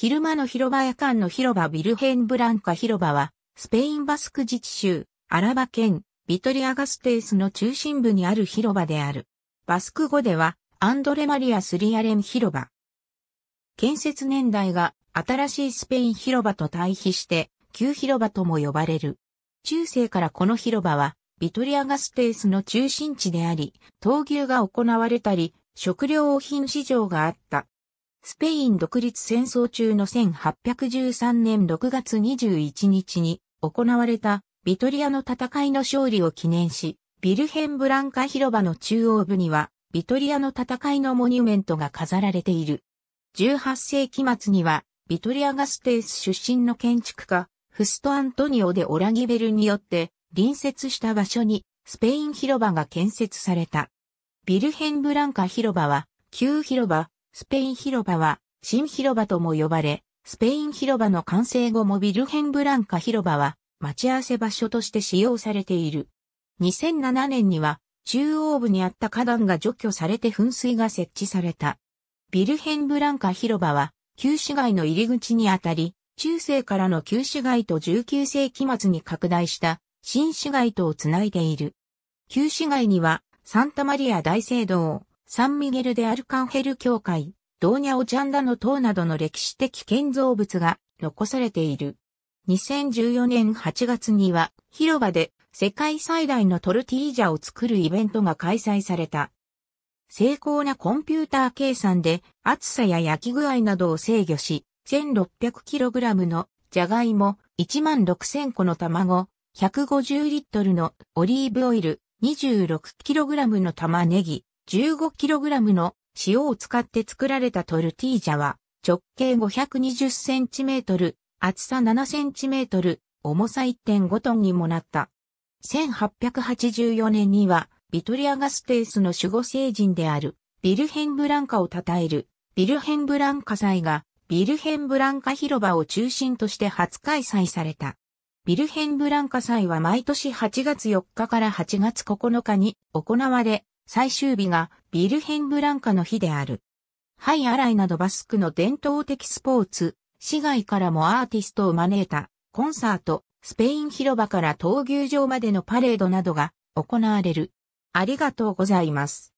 昼間の広場夜間の広場ビルヘンブランカ広場は、スペインバスク自治州、アラバ県、ビトリアガステースの中心部にある広場である。バスク語では、アンドレマリア・スリアレン広場。建設年代が新しいスペイン広場と対比して、旧広場とも呼ばれる。中世からこの広場は、ビトリアガステースの中心地であり、闘牛が行われたり、食料品市場があった。スペイン独立戦争中の1813年6月21日に行われたビトリアの戦いの勝利を記念し、ビルヘンブランカ広場の中央部には、ビトリアの戦いのモニュメントが飾られている。18世紀末には、ビトリアガステース出身の建築家、フスト・アントニオ・でオラギベルによって、隣接した場所に、スペイン広場が建設された。ビルヘンブランカ広場は、旧広場、スペイン広場は、新広場とも呼ばれ、スペイン広場の完成後もビルヘンブランカ広場は、待ち合わせ場所として使用されている。2007年には、中央部にあった花壇が除去されて噴水が設置された。ビルヘンブランカ広場は、旧市街の入り口にあたり、中世からの旧市街と19世紀末に拡大した新市街とをつないでいる。旧市街にはサンタマリア大聖堂、サンミゲル・デ・アルカンヘル教会、ドーニャ・オチャンダの塔などの歴史的建造物が残されている。2014年8月には広場で世界最大のトルティージャを作るイベントが開催された。精巧なコンピューター計算で厚さや焼き具合などを制御し、1600kg のジャガイモ、16000個の卵、150リットルのオリーブオイル、26kg の玉ねぎ、15kg の塩を使って作られたトルティージャは、直径 520cm、厚さ 7cm、重さ1.5トンにもなった。1884年には、ビトリアガステースの守護聖人である、ビルヘンブランカを称える、ビルヘンブランカ祭が、ビルヘンブランカ広場を中心として初開催された。ビルヘンブランカ祭は毎年8月4日から8月9日に行われ、最終日がビルヘンブランカの日である。ハイアライなどバスクの伝統的スポーツ、市外からもアーティストを招いたコンサート、スペイン広場から闘牛場までのパレードなどが行われる。ありがとうございます。